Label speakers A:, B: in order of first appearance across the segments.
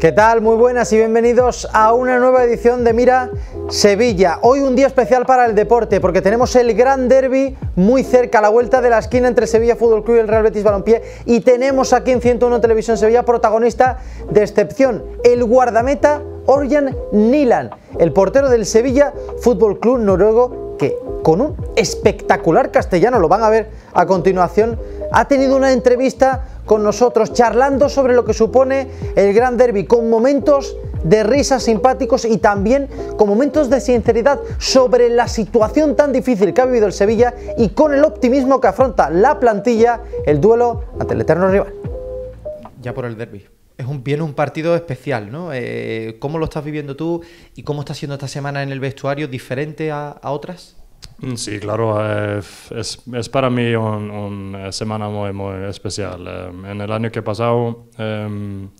A: ¿Qué tal? Muy buenas y bienvenidos a una nueva edición de Mira Sevilla. Hoy un día especial para el deporte porque tenemos el gran derby muy cerca, a la vuelta de la esquina entre Sevilla Fútbol Club y el Real Betis Balompié y tenemos aquí en 101 Televisión Sevilla protagonista de excepción, el guardameta Orjan Nilan, el portero del Sevilla Fútbol Club noruego que con un espectacular castellano, lo van a ver a continuación, ha tenido una entrevista con nosotros charlando sobre lo que supone el Gran Derby, con momentos de risas simpáticos y también con momentos de sinceridad sobre la situación tan difícil que ha vivido el Sevilla y con el optimismo que afronta la plantilla el duelo ante el eterno rival. Ya por el Derby. Es un, bien un partido especial, ¿no? Eh, ¿Cómo lo estás viviendo tú y cómo está siendo esta semana en el vestuario diferente a otras?
B: Mm, sí, claro, eh, es, es para mí una eh, semana muy, muy especial. Em, en el año que pasado em,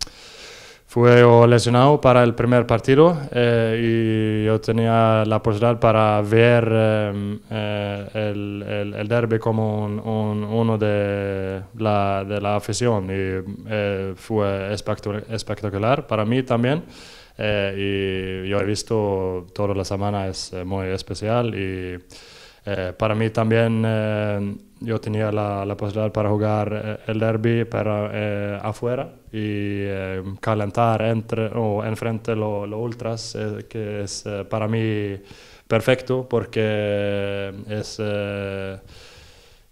B: fui lesionado para el primer partido eh, y yo tenía la posibilidad para ver em, el, el, derby como un, uno de la, de la, afición y fue espectacular para mí también. y yo he visto toda la semana, es muy especial y eh, para mí también eh, yo tenía la, la, posibilidad para jugar eh, el derby para, afuera y calentar entre o enfrente los ultras, que es para mí perfecto porque es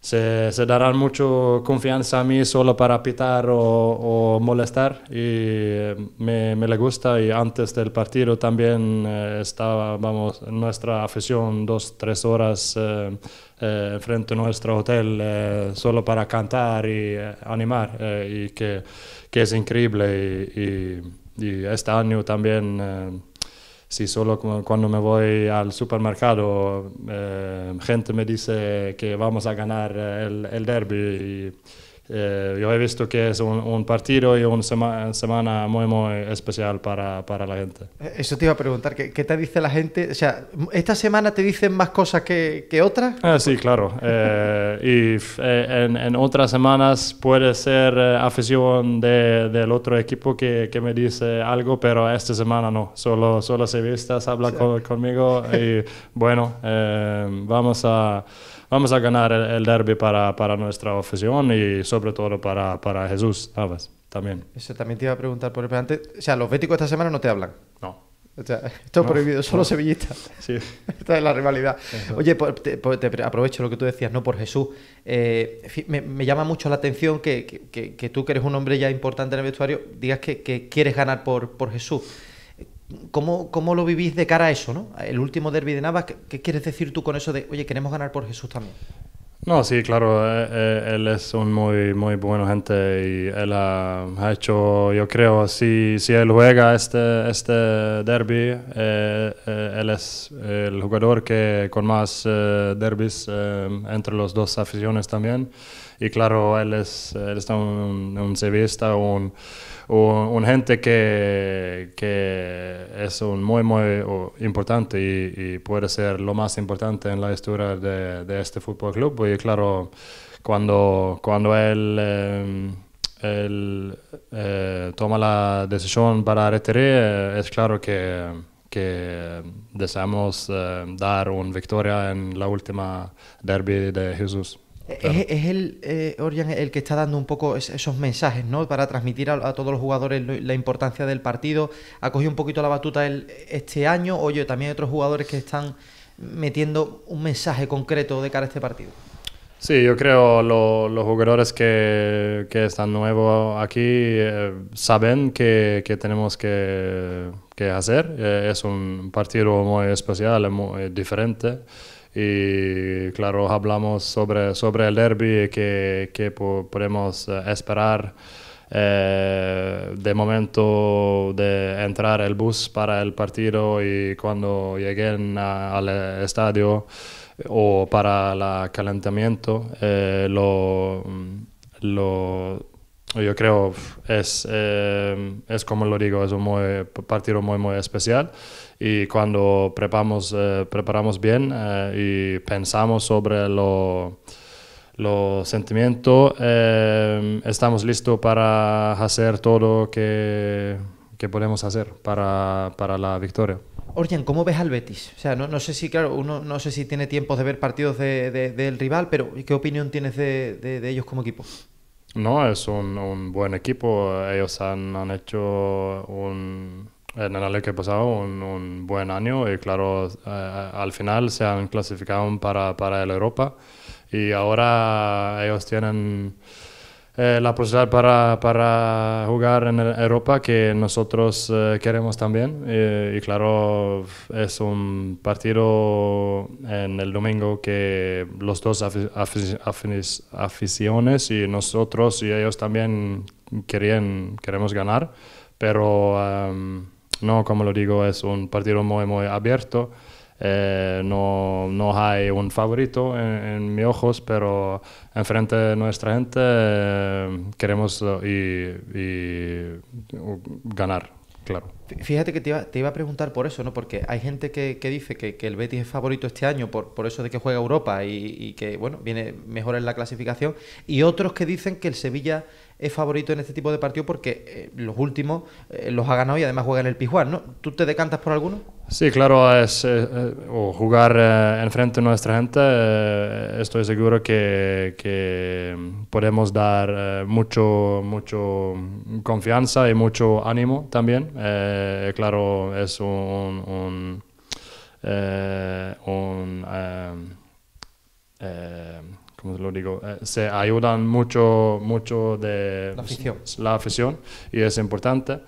B: se, se, darán mucho confianza a mí solo para pitar o, molestar y eh, me, le gusta y antes del partido también estábamos eh, estaba vamos, nuestra afición dos, tres horas eh, frente a nuestro hotel solo para cantar y animar y que, es increíble y este año también sí solo cuando me voy al supermercado eh, gente me dice que vamos a ganar eh, el, el derby eh, yo he visto que es un, partido y una semana muy, muy especial para, para, la gente.
A: Eh, eso te iba a preguntar, ¿qué, te dice la gente? O sea, ¿esta semana te dicen más cosas que, que otras?
B: Ah, sí, claro. Eh, y en, otras semanas puede ser afición del otro equipo que, que, me dice algo, pero esta semana no. Solo, solo se vistas habla conmigo y bueno, vamos a vamos a ganar el, derbi derby para, para, nuestra afición y sobre todo para, para Jesús, Abbas También. Eso también te iba a preguntar por el antes. O sea, los béticos esta semana no te hablan.
A: No. O sea, esto es prohibido, solo no. sevillistas. Sí. Esta es la rivalidad. Oye, pues, pues, aprovecho lo que tú decías, no por Jesús. Eh, me, me, llama mucho la atención que, que, que, tú, que eres un hombre ya importante en el vestuario, digas que, que quieres ganar por, por Jesús. ¿Cómo, ¿Cómo, lo vivís de cara a eso, no? El último derby de Navas, ¿qué, quieres decir tú con eso de, oye, queremos ganar por Jesús también?
B: No, sí, claro, eh, eh, él es un muy, muy buena gente y él ha, hecho, yo creo, si, si él juega este, este derby, eh, él es el jugador que con más derbis entre los dos aficiones también. Y claro, él, es, está un, un un, un, gente que, es un muy, muy importante y, puede ser lo más importante en la historia de, este fútbol club. Y claro, cuando, cuando él... Em, eh, toma la decisión para retirar, es claro que, deseamos eh, dar una victoria en la última derby de Jesús.
A: Es, el eh, el que está dando un poco esos mensajes, ¿no? Para transmitir a, todos los jugadores la importancia del partido. Ha cogido un poquito la batuta este año. Oye, también hay otros jugadores que están metiendo un mensaje concreto de cara a este partido.
B: Sí, yo creo que los jugadores que, están nuevos aquí eh, saben que, tenemos que, hacer. Eh, es un partido muy especial, muy diferente. Y claro, hablamos sobre, sobre el derby y que podemos eh, esperar. Eh, de momento de entrar el bus para el partido y cuando lleguen al estadio o para el calentamiento, eh, lo, mm, lo, yo creo es, es como lo digo, es un partido muy, muy especial y cuando preparamos, eh, preparamos bien eh, y pensamos sobre los sentimientos, eh, estamos listos para hacer todo que, que podemos hacer para, para la victoria.
A: Orjan, ¿cómo ves al Betis? O sea, no, no, sé si, claro, uno no sé si tiene tiempo de ver partidos de, del rival, pero ¿qué opinión tienes
B: de, de ellos como equipo? No, es un, buen equipo. Ellos han hecho un, en el año que pasado un, buen año y claro, eh, eh, al final se han clasificado para, para el Europa y ahora ellos tienen eh, la posibilidad para, para, jugar en Europa que nosotros queremos también y, claro, es un partido en el domingo que los dos aficiones y nosotros y ellos también querían, queremos ganar, pero... Em, no, como lo digo, es un partido muy, abierto. Eh, no, hay un favorito en, mis ojos, pero enfrente de nuestra gente eh, queremos eh, ganar, claro.
A: Fíjate que te iba, a preguntar por eso, ¿no? Porque hay gente que, dice que, el Betis es favorito este año por, por eso de que juega Europa y, y que, bueno, viene mejor en la clasificación. Y otros que dicen que el Sevilla es favorito en este tipo de partido porque eh, los últimos eh, los ha ganado y además juega en el Pijuan, ¿no? ¿Tú te decantas por alguno?
B: Sí, claro, es, eh, jugar en enfrente a nuestra gente, estoy seguro que, podemos dar mucho, mucho confianza y mucho ánimo también. claro, es un como te lo digo, eh, se ayudan mucho, mucho de la afición, y es importante.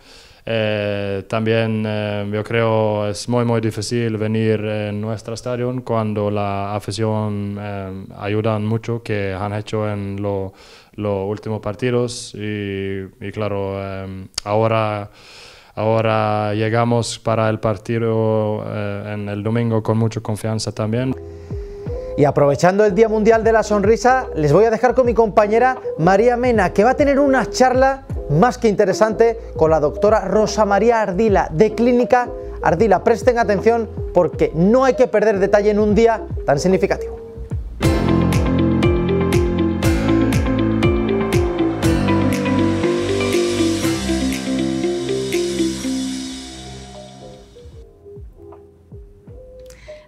B: Eh, también eh, yo creo es muy muy difícil venir en nuestro estadio cuando la afición ayudan mucho que han hecho en los últimos partidos y, claro ahora ahora llegamos para el partido en el domingo con mucha confianza también.
A: Y aprovechando el Día Mundial de la Sonrisa, les voy a dejar con mi compañera María Mena, que va a tener una charla más que interesante con la doctora Rosa María Ardila, de Clínica Ardila. Presten atención porque no hay que perder detalle en un día tan significativo.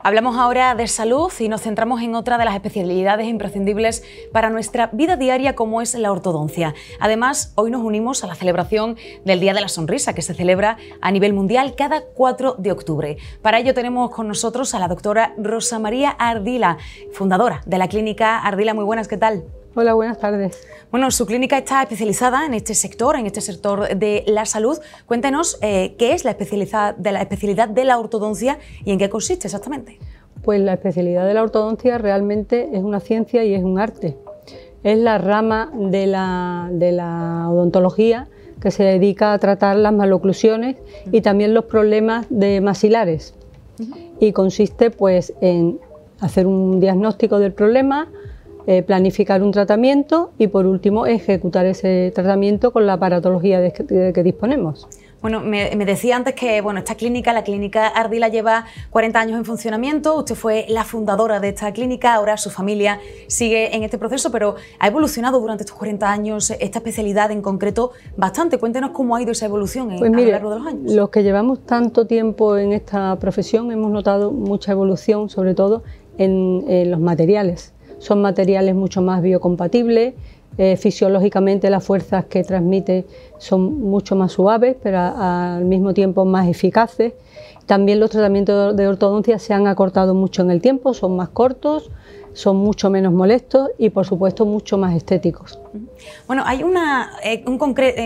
C: Hablamos ahora de salud y nos centramos en otra de las especialidades imprescindibles para nuestra vida diaria como es la ortodoncia. Además, hoy nos unimos a la celebración del Día de la Sonrisa que se celebra a nivel mundial cada 4 de octubre. Para ello tenemos con nosotros a la doctora Rosa María Ardila, fundadora de la clínica Ardila. Muy buenas, ¿qué tal? Hola, buenas tardes. Bueno, su clínica está especializada en este sector, en este sector de la salud. Cuéntenos eh, qué es la especialidad, de la especialidad de la ortodoncia y en qué consiste
D: exactamente. Pues la especialidad de la ortodoncia realmente es una ciencia y es un arte. Es la rama de la, odontología que se dedica a tratar las maloclusiones y también los problemas de maxilares. Y consiste pues en hacer un diagnóstico del problema, eh, planificar un tratamiento y por último ejecutar ese tratamiento con la aparatología de que, disponemos.
C: Bueno, me, decía antes que bueno, esta clínica, la clínica Ardila, lleva 40 años en funcionamiento. Usted fue la fundadora de esta clínica, ahora su familia sigue en este proceso, pero ha evolucionado durante estos 40 años esta especialidad en concreto bastante. Cuéntenos cómo ha ido esa evolución pues a lo largo de los años. Los
D: que llevamos tanto tiempo en esta profesión hemos notado mucha evolución, sobre todo en los materiales son materiales mucho más biocompatibles. Eh, fisiológicamente las fuerzas que transmite son mucho más suaves, pero al mismo tiempo más eficaces. También los tratamientos de ortodoncia se han acortado mucho en el tiempo, son más cortos, son mucho menos molestos y por supuesto mucho más estéticos.
C: Bueno, hay una, eh, en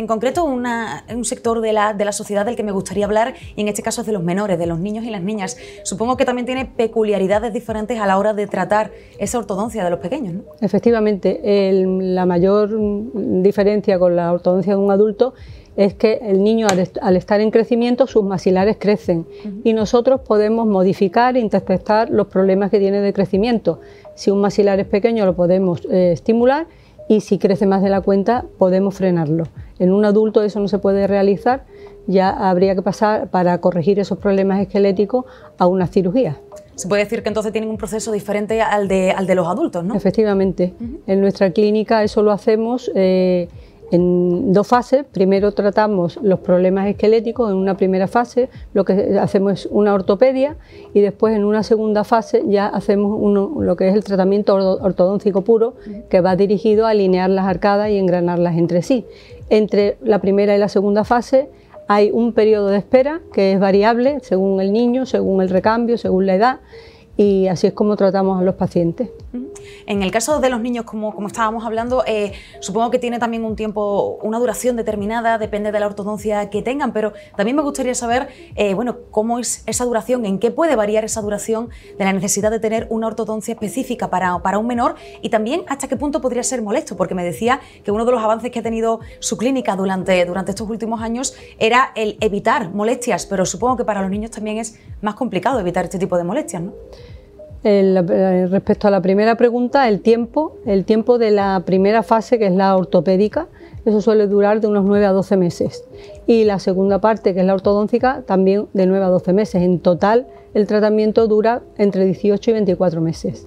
C: concreto un sector de la, sociedad del que me gustaría hablar y en este caso es de los menores, de los niños y las niñas. Supongo que también tiene peculiaridades diferentes a la hora de tratar esa ortodoncia de los pequeños. ¿no?
D: Efectivamente, la mayor mm, diferencia con la ortodoncia de un adulto es que el niño al, estar en crecimiento sus maxilares crecen y nosotros podemos modificar e interpretar los problemas que tiene de crecimiento. Si un maxilar es pequeño lo podemos eh, estimular y si crece más de la cuenta podemos frenarlo. En un adulto eso no se puede realizar, ya habría que pasar para corregir esos problemas esqueléticos a una cirugía. Se puede decir que entonces tienen un proceso diferente al de, los adultos, ¿no? Efectivamente. En nuestra clínica eso lo hacemos. Eh, en dos fases. Primero tratamos los problemas esqueléticos en una primera fase, lo que hacemos es una ortopedia y después en una segunda fase ya hacemos uno, lo que es el tratamiento ortodóncico puro, que va dirigido a alinear las arcadas y engranarlas entre sí. Entre la primera y la segunda fase hay un periodo de espera que es variable según el niño, según el recambio, según la edad y así es como tratamos a los pacientes.
C: En el caso de los niños, como, estábamos hablando, eh, supongo que tiene también un tiempo, una duración determinada, depende de la ortodoncia que tengan, pero también me gustaría saber, eh, bueno, cómo es esa duración, en qué puede variar esa duración de la necesidad de tener una ortodoncia específica para, para un menor y también hasta qué punto podría ser molesto, porque me decía que uno de los avances que ha tenido su clínica durante, durante estos últimos años era el evitar molestias, pero supongo que para los niños también es más complicado evitar este tipo de molestias,
D: ¿no? Eh, respecto a la primera pregunta, el tiempo, el tiempo de la primera fase, que es la ortopédica, eso suele durar de unos 9 a 12 meses. Y la segunda parte, que es la ortodóncica también de 9 a 12 meses. En total, el tratamiento dura entre 18 y 24 meses.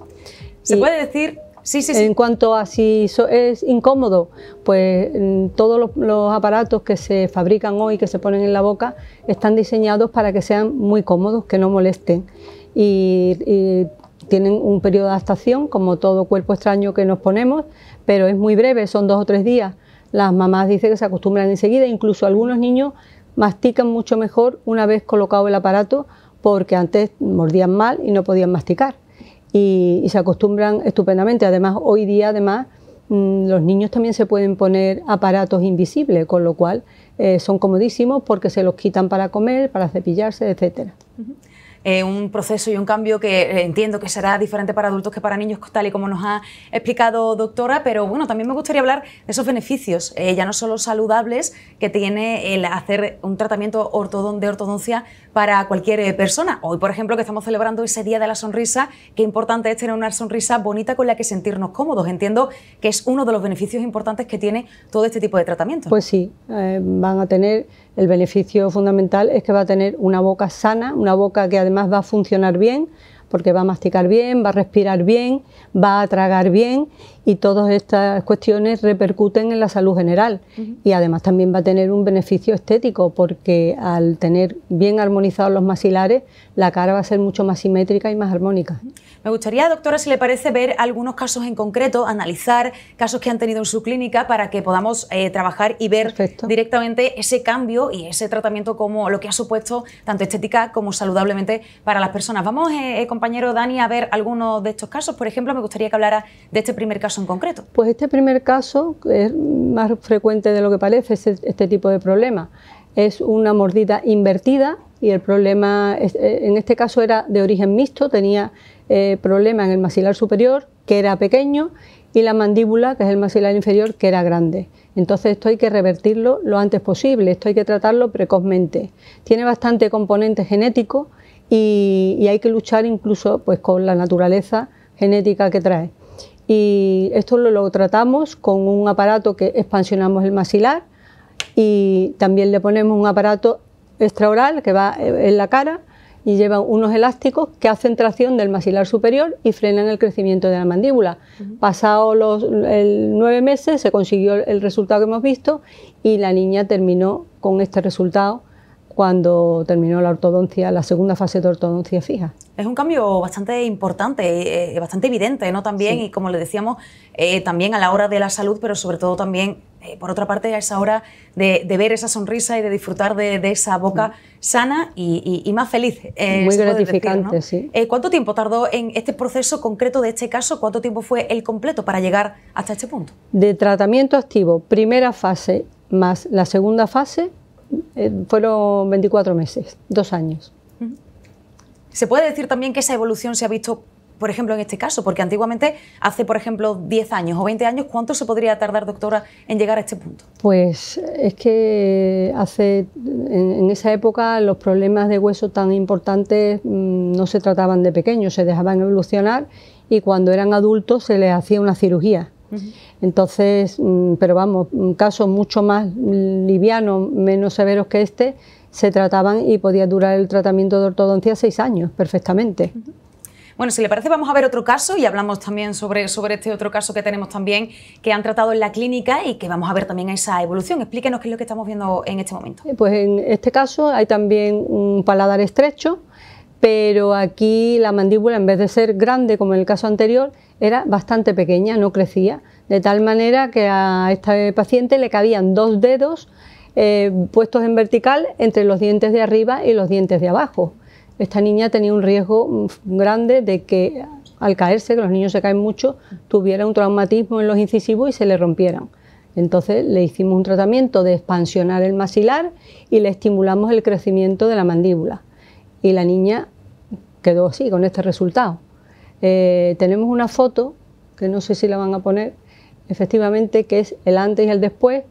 D: Se puede decir en cuanto a si es incómodo, pues mm, todos los, aparatos que se fabrican hoy, que se ponen en la boca, están diseñados para que sean muy cómodos, que no molesten. Y, y tienen un periodo de adaptación, como todo cuerpo extraño que nos ponemos, pero es muy breve, son dos o tres días. Las mamás dicen que se acostumbran enseguida, incluso algunos niños mastican mucho mejor una vez colocado el aparato porque antes mordían mal y no podían masticar y, se acostumbran estupendamente. Además, hoy día, además, mm, los niños también se pueden poner aparatos invisibles, con lo cual eh, son comodísimos porque se los quitan para comer, para cepillarse, etcétera.
C: Eh, un proceso y un cambio que eh, entiendo que será diferente para adultos que para niños, tal y como nos ha explicado doctora, pero bueno, también me gustaría hablar de esos beneficios, eh, ya no solo saludables, que tiene el hacer un tratamiento de ortodoncia para cualquier persona. Hoy, por ejemplo, que estamos celebrando ese Día de la Sonrisa, qué importante es tener una sonrisa bonita con la que sentirnos cómodos. Entiendo que es uno de los beneficios importantes que tiene todo este tipo de tratamientos. Pues
D: sí, van a tener el beneficio fundamental es que va a tener una boca sana, una boca que además va a funcionar bien, porque va a masticar bien, va a respirar bien, va a tragar bien y todas estas cuestiones repercuten en la salud general y además también va a tener un beneficio estético porque al tener bien armonizados los maxilares la cara va a ser mucho más simétrica y más armónica.
C: Me gustaría, doctora, si le parece ver algunos casos en concreto, analizar casos que han tenido en su clínica para que podamos eh, trabajar y ver directamente ese cambio y ese tratamiento como lo que ha supuesto tanto estética como saludablemente para las personas. Vamos, eh, eh, compañero Dani, a ver algunos de estos casos. Por ejemplo, me gustaría que hablara de este primer caso en concreto?
D: Pues este primer caso es más frecuente de lo que parece este, este, tipo de problema. Es una mordida invertida y el problema eh, en este caso era de origen mixto, tenía eh, problema en el maxilar superior, que era pequeño, y la mandíbula, que es el maxilar inferior, que era grande. Entonces esto hay que revertirlo lo antes posible, esto hay que tratarlo precozmente. Tiene bastante componente genético y, y hay que luchar incluso pues, con la naturaleza genética que trae y esto lo, tratamos con un aparato que expansionamos el maxilar y también le ponemos un aparato extraoral que va eh, en la cara y lleva unos elásticos que hacen tracción del maxilar superior y frenan el crecimiento de la mandíbula. Pasado Pasados los nueve meses se consiguió el resultado que hemos visto y la niña terminó con este resultado cuando terminó la ortodoncia, la segunda fase de ortodoncia fija.
C: Es un cambio bastante importante, eh, bastante evidente, ¿no? También, y como le decíamos, eh, también a la hora de la salud, pero sobre todo también, eh, por otra parte, a esa hora de, ver esa sonrisa y de disfrutar de, esa boca mm. sana y, más feliz. Muy gratificante, sí. ¿Cuánto tiempo tardó en este proceso concreto de este caso? ¿Cuánto tiempo fue el completo para llegar hasta este punto?
D: De tratamiento activo, primera fase más la segunda fase, eh, fueron 24 meses, dos años.
C: ¿Se puede decir también que esa evolución se ha visto, por ejemplo, en este caso? Porque antiguamente, hace, por ejemplo, 10 años o 20 años, ¿cuánto se podría tardar, doctora, en llegar a este punto?
D: Pues es que hace, en, esa época los problemas de hueso tan importantes mm, no se trataban de pequeños, se dejaban evolucionar y cuando eran adultos se les hacía una cirugía entonces, mm, pero vamos, mm, casos mucho más livianos, menos severos que este, se trataban y podía durar el tratamiento de ortodoncia seis años perfectamente.
C: Bueno, si le parece, vamos a ver otro caso y hablamos también sobre, sobre este otro caso que tenemos también, que han tratado en la clínica y que vamos a ver también esa evolución. Explíquenos qué es lo que estamos viendo en este momento.
D: Eh, pues en este caso hay también un paladar estrecho, pero aquí la mandíbula, en vez de ser grande como en el caso anterior, era bastante pequeña, no crecía, de tal manera que a esta paciente le cabían dos dedos eh, puestos en vertical entre los dientes de arriba y los dientes de abajo. Esta niña tenía un riesgo mm, grande de que al caerse, que los niños se caen mucho, tuviera un traumatismo en los incisivos y se le rompieran. Entonces le hicimos un tratamiento de expansionar el maxilar y le estimulamos el crecimiento de la mandíbula. Y la niña quedó así, con este resultado. Eh, tenemos una foto, que no sé si la van a poner, efectivamente, que es el antes y el después,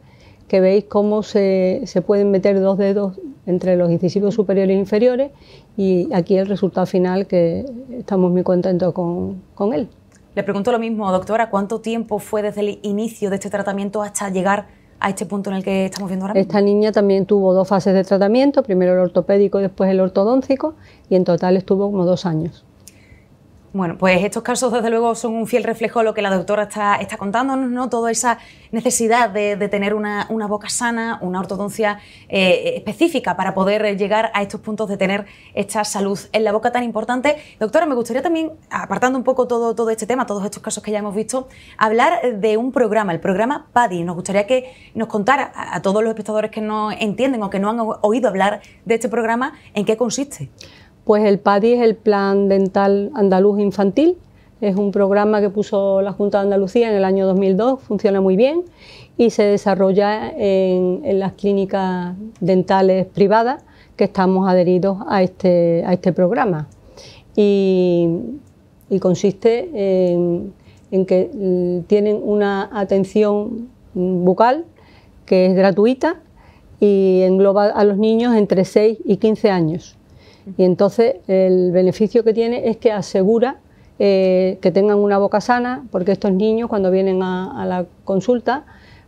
D: que veis cómo se, pueden meter dos dedos entre los incisivos superiores e inferiores y aquí el resultado final que estamos muy contentos con, él.
C: Le pregunto lo mismo, doctora, ¿cuánto tiempo fue desde el inicio de este tratamiento hasta llegar a este punto en el que estamos viendo ahora Esta
D: niña también tuvo dos fases de tratamiento, primero el ortopédico, y después el ortodóncico, y en total estuvo como dos años.
C: Bueno, pues estos casos desde luego son un fiel reflejo de lo que la doctora está, está contándonos, ¿no? Toda esa necesidad de, tener una, boca sana, una ortodoncia eh, específica para poder llegar a estos puntos de tener esta salud en la boca tan importante. Doctora, me gustaría también, apartando un poco todo, todo este tema, todos estos casos que ya hemos visto, hablar de un programa, el programa PADI. Nos gustaría que nos contara a todos los espectadores que no entienden o que no han oído hablar de este programa en qué consiste.
D: Pues el PADI es el Plan Dental Andaluz Infantil. Es un programa que puso la Junta de Andalucía en el año 2002, funciona muy bien y se desarrolla en, las clínicas dentales privadas que estamos adheridos a este, este programa. Y, consiste en que mm, tienen una atención mm, bucal que es gratuita y engloba a los niños entre 6 y 15 años. Y entonces el beneficio que tiene es que asegura eh, que tengan una boca sana, porque estos niños cuando vienen a, la consulta,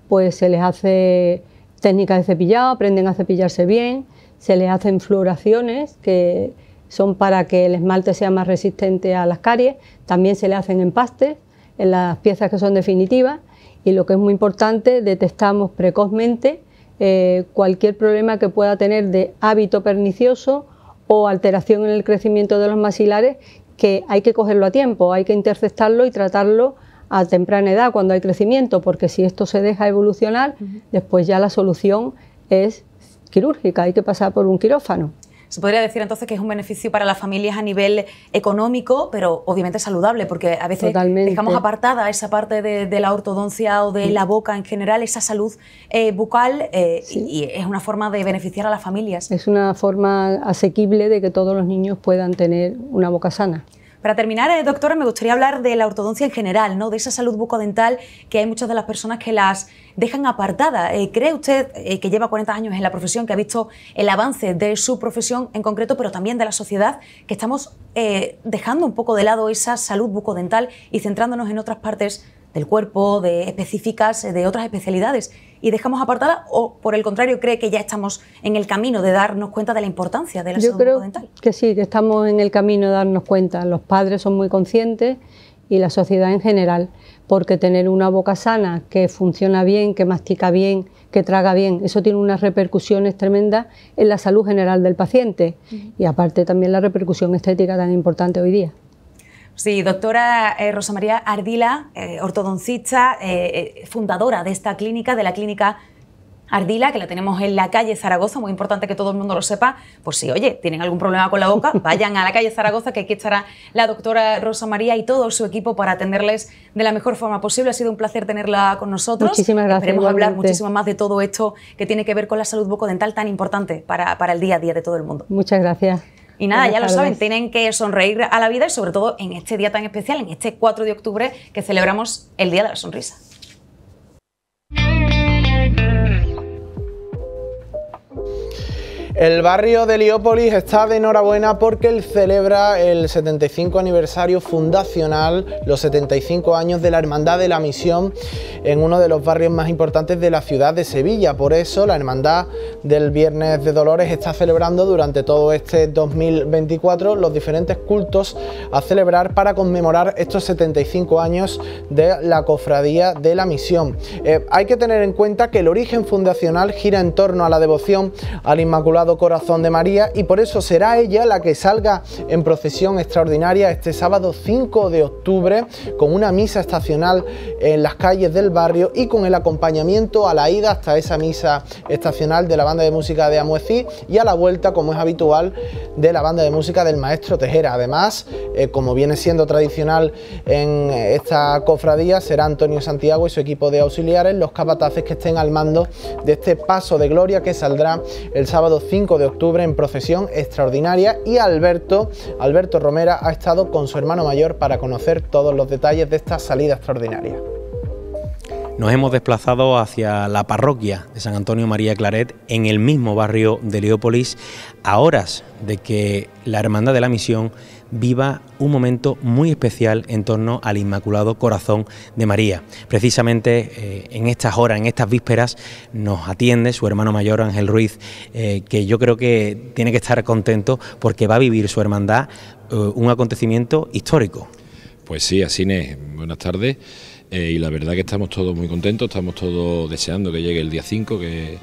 D: pues se les hace técnicas de cepillado, aprenden a cepillarse bien, se les hacen floraciones... que son para que el esmalte sea más resistente a las caries, también se le hacen empastes en las piezas que son definitivas y lo que es muy importante, detectamos precozmente eh, cualquier problema que pueda tener de hábito pernicioso o alteración en el crecimiento de los maxilares que hay que cogerlo a tiempo, hay que interceptarlo y tratarlo a temprana edad cuando hay crecimiento, porque si esto se deja evolucionar, después ya la solución es quirúrgica, hay que pasar por un quirófano.
C: Se podría decir entonces que es un beneficio para las familias a nivel económico, pero obviamente saludable, porque a veces dejamos apartada esa parte de, la ortodoncia o de la boca en general, esa salud eh, bucal, eh, y, es una forma de beneficiar a las
D: familias. Es una forma asequible de que todos los niños puedan tener una boca sana.
C: Para terminar, eh, doctora, me gustaría hablar de la ortodoncia en general, ¿no? de esa salud bucodental que hay muchas de las personas que las dejan apartadas. Eh, ¿Cree usted, eh, que lleva 40 años en la profesión, que ha visto el avance de su profesión en concreto, pero también de la sociedad, que estamos dejando un poco de lado esa salud bucodental y centrándonos en otras partes del cuerpo, de específicas, de otras especialidades? y dejamos apartada o, por el contrario, cree que ya estamos en el camino de darnos cuenta de la importancia de la Yo creo
D: dental? Que sí, que estamos en el camino de darnos cuenta. Los padres son muy conscientes y la sociedad en general, porque tener una boca sana, que funciona bien, que mastica bien, que traga bien, eso tiene unas repercusiones tremendas en la salud general del paciente y aparte también la repercusión estética tan importante hoy día.
C: Sí, doctora eh, Rosa María Ardila, eh, ortodoncista, eh, fundadora de esta clínica, de la clínica Ardila, que la tenemos en la calle Zaragoza, muy importante que todo el mundo lo sepa, pues si, oye, tienen algún problema con la boca, vayan a la calle Zaragoza, que aquí estará la doctora Rosa María y todo su equipo para atenderles de la mejor forma posible. Ha sido un placer tenerla
D: con nosotros. Muchísimas gracias. Queremos hablar muchísimo
C: más de todo esto que tiene que ver con la salud bucodental tan importante para el día a día de todo el mundo.
D: Muchas gracias. Y nada, ya lo saben,
C: tienen que sonreír a la vida y sobre todo en este día tan especial, en este 4 de octubre que celebramos el Día de la Sonrisa.
E: El barrio de Liópolis está de enhorabuena porque él celebra el 75 aniversario fundacional, los 75 años de la Hermandad de la Misión en uno de los barrios más importantes de la ciudad de Sevilla. Por eso la Hermandad del Viernes de Dolores está celebrando durante todo este 2024 los diferentes cultos a celebrar para conmemorar estos 75 años de la Cofradía de la Misión. Eh, hay que tener en cuenta que el origen fundacional gira en torno a la devoción al Inmaculado Corazón de María y por eso será ella la que salga en procesión extraordinaria este sábado 5 de octubre con una misa estacional en las calles del barrio y con el acompañamiento a la ida hasta esa misa estacional de la banda de música de Amuecí y a la vuelta, como es habitual, de la banda de música del maestro Tejera. Además, eh, como viene siendo tradicional en esta cofradía, será Antonio Santiago y su equipo de auxiliares los capataces que estén al mando de este paso de gloria que saldrá el sábado 5 de octubre en procesión extraordinaria y Alberto, Alberto Romera ha estado con su hermano mayor para conocer todos los detalles de esta salida extraordinaria.
F: Nos hemos desplazado hacia la parroquia de San Antonio María Claret, en el mismo barrio de Leópolis, a horas de que la Hermandad de la Misión viva un momento muy especial en torno al Inmaculado Corazón de María. Precisamente eh, en estas horas, en estas vísperas, nos atiende su hermano mayor Ángel Ruiz, eh, que yo creo que tiene que estar contento porque va a vivir su hermandad eh, un acontecimiento
G: histórico. Pues sí, así es. Buenas tardes. y la verdad que estamos todos muy contentos, estamos todos deseando que llegue el día 5, que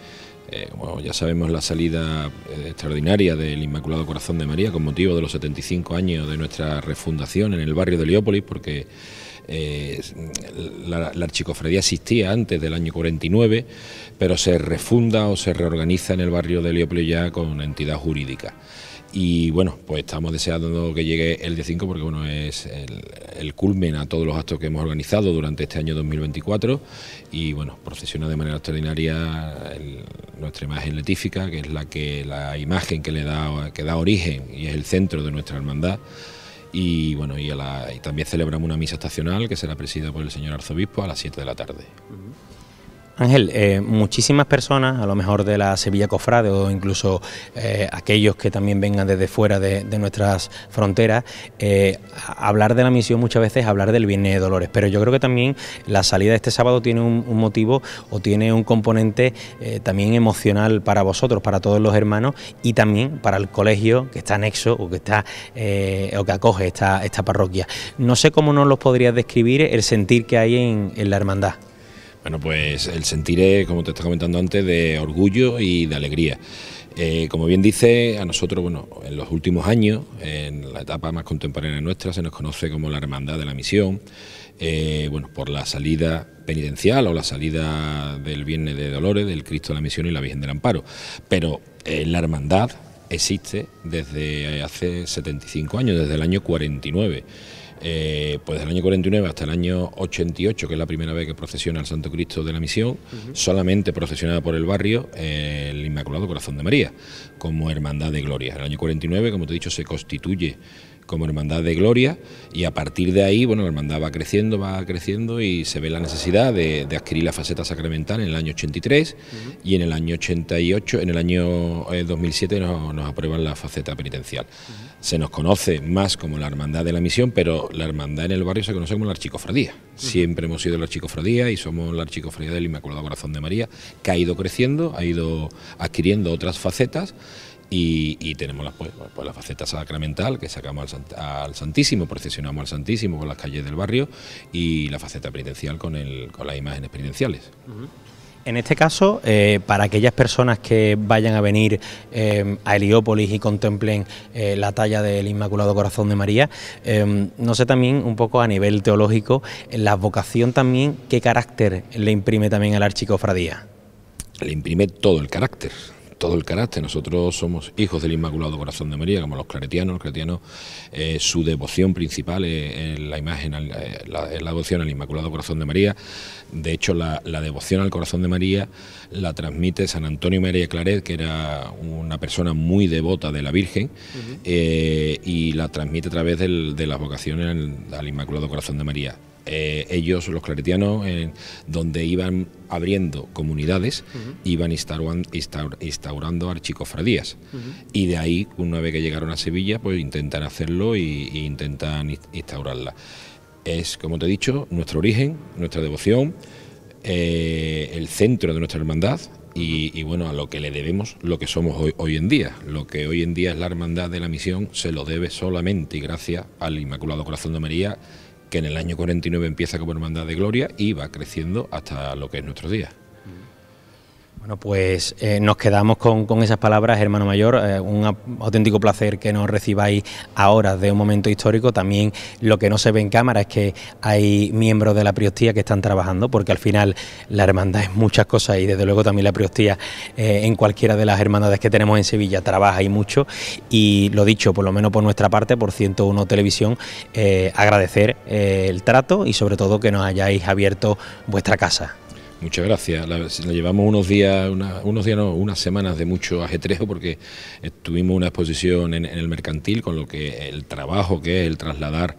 G: eh, ya sabemos, la salida eh, extraordinaria del Inmaculado Corazón de María con motivo de los 75 años de nuestra refundación en el barrio de Leópolis, porque eh, la, archicofredía archicofradía existía antes del año 49, pero se refunda o se reorganiza en el barrio de Leópolis ya con entidad jurídica y bueno, pues estamos deseando que llegue el día 5 porque bueno, es el, culmen a todos los actos que hemos organizado durante este año 2024 y bueno, procesiona de manera extraordinaria nuestra imagen letífica, que es la que la imagen que le da que da origen y es el centro de nuestra hermandad. Y bueno, y, también celebramos una misa estacional que será presidida por el señor arzobispo a las 7 de la tarde.
F: Ángel, eh, muchísimas personas, a lo mejor de la Sevilla Cofrade o incluso eh, aquellos que también vengan desde fuera de, nuestras fronteras, eh, hablar de la misión muchas veces es hablar del Viernes de Dolores, pero yo creo que también la salida de este sábado tiene un, motivo o tiene un componente también emocional para vosotros, para todos los hermanos y también para el colegio que está anexo o que, está, o que acoge esta, parroquia. No sé cómo nos los podrías describir el sentir que hay en la hermandad.
G: Bueno, pues el sentir como te estaba comentando antes, de orgullo y de alegría. Eh, como bien dice, a nosotros, bueno, en los últimos años, en la etapa más contemporánea nuestra, se nos conoce como la Hermandad de la Misión, eh, bueno, por la salida penitencial o la salida del Viernes de Dolores, del Cristo de la Misión y la Virgen del Amparo. Pero eh, la Hermandad existe desde hace 75 años, desde el año 49. Eh, pues del año 49 hasta el año 88, que es la primera vez que procesiona el Santo Cristo de la Misión, solamente procesionada por el barrio eh, el Inmaculado Corazón de María, como Hermandad de Gloria. el año 49, como te he dicho, se constituye como Hermandad de Gloria y a partir de ahí, bueno, la Hermandad va creciendo, va creciendo y se ve la necesidad de, adquirir la faceta sacramental en el año 83 y en el año 88, en el año 2007 eh, nos, aprueban la faceta penitencial. Se nos conoce más como la Hermandad de la Misión, pero la Hermandad en el barrio se conoce como la Archicofradía. Siempre hemos sido la Archicofradía y somos la Archicofradía del Inmaculado Corazón de María, que ha ido creciendo, ha ido adquiriendo otras facetas y, tenemos la, pues, pues, la faceta sacramental, que sacamos al, Santísimo, procesionamos al Santísimo con las calles del barrio, y la faceta penitencial con, el, con las imágenes penitenciales.
F: En este caso, eh, para aquellas personas que vayan a venir eh, a Heliópolis y contemplen eh, la talla del Inmaculado Corazón de María, no sé también un poco a nivel teológico, la vocación también, ¿qué carácter le
G: imprime también al archicofradía? Le imprime todo el carácter todo el carácter. Nosotros somos hijos del Inmaculado Corazón de María, como los claretianos. Los eh, su devoción principal es, la imagen, eh, la, devoción al Inmaculado Corazón de María. De hecho, la, devoción al Corazón de María la transmite San Antonio María Claret, que era una persona muy devota de la Virgen, eh, y la transmite a través de las vocaciones al Inmaculado Corazón de María. Eh, ellos, los claretianos, donde iban abriendo comunidades, iban instaurando archicofradías. Y de ahí, una vez que llegaron a Sevilla, pues intentan hacerlo y, intentan instaurarla. Es, como te he dicho, nuestro origen, nuestra devoción, eh, el centro de nuestra hermandad, y, bueno, a lo que le debemos lo que somos hoy, en día. Lo que hoy en día es la hermandad de la misión se lo debe solamente y gracias al Inmaculado Corazón de María que en el año 49 empieza como Hermandad de Gloria y va creciendo hasta lo que es nuestros días.
F: Bueno, pues eh, nos quedamos con, esas palabras, hermano mayor. Eh, un auténtico placer que nos recibáis ahora de un momento histórico. También lo que no se ve en cámara es que hay miembros de la priostía que están trabajando, porque al final la hermandad es muchas cosas y desde luego también la priostía eh, en cualquiera de las hermandades que tenemos en Sevilla trabaja y mucho. Y lo dicho, por lo menos por nuestra parte, por 101 Televisión,
G: agradecer el trato y sobre todo que nos hayáis abierto vuestra casa. Muchas gracias. La, llevamos unos días, unos días unas semanas de mucho ajetrejo porque tuvimos una exposición en, el mercantil con lo que el trabajo que es el trasladar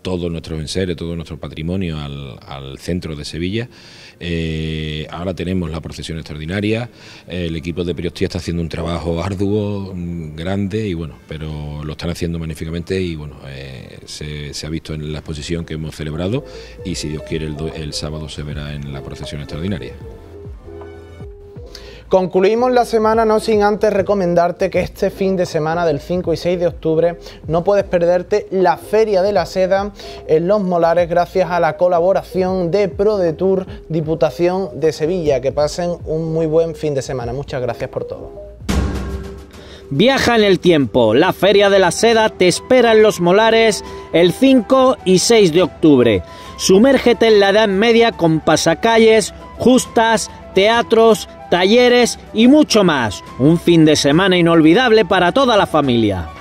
G: todos nuestros enseres, todo nuestro patrimonio al, al centro de Sevilla eh, ahora tenemos la procesión extraordinaria, el equipo de Priostía está haciendo un trabajo arduo, mm, grande, y bueno, pero lo están haciendo magníficamente y bueno, eh, se, ha visto en la exposición que hemos celebrado y si Dios quiere el, el sábado se verá en la procesión extraordinaria.
E: Concluimos la semana no sin antes recomendarte que este fin de semana del 5 y 6 de octubre no puedes perderte la Feria de la Seda en Los Molares gracias a la colaboración de ProDetour Diputación de Sevilla. Que pasen un muy buen fin de semana. Muchas gracias por todo.
F: Viaja en el tiempo. La Feria de la Seda te espera en Los Molares el 5 y 6 de octubre. Sumérgete en la Edad Media con pasacalles, justas, teatros, talleres y mucho más. Un fin de semana inolvidable para toda la familia.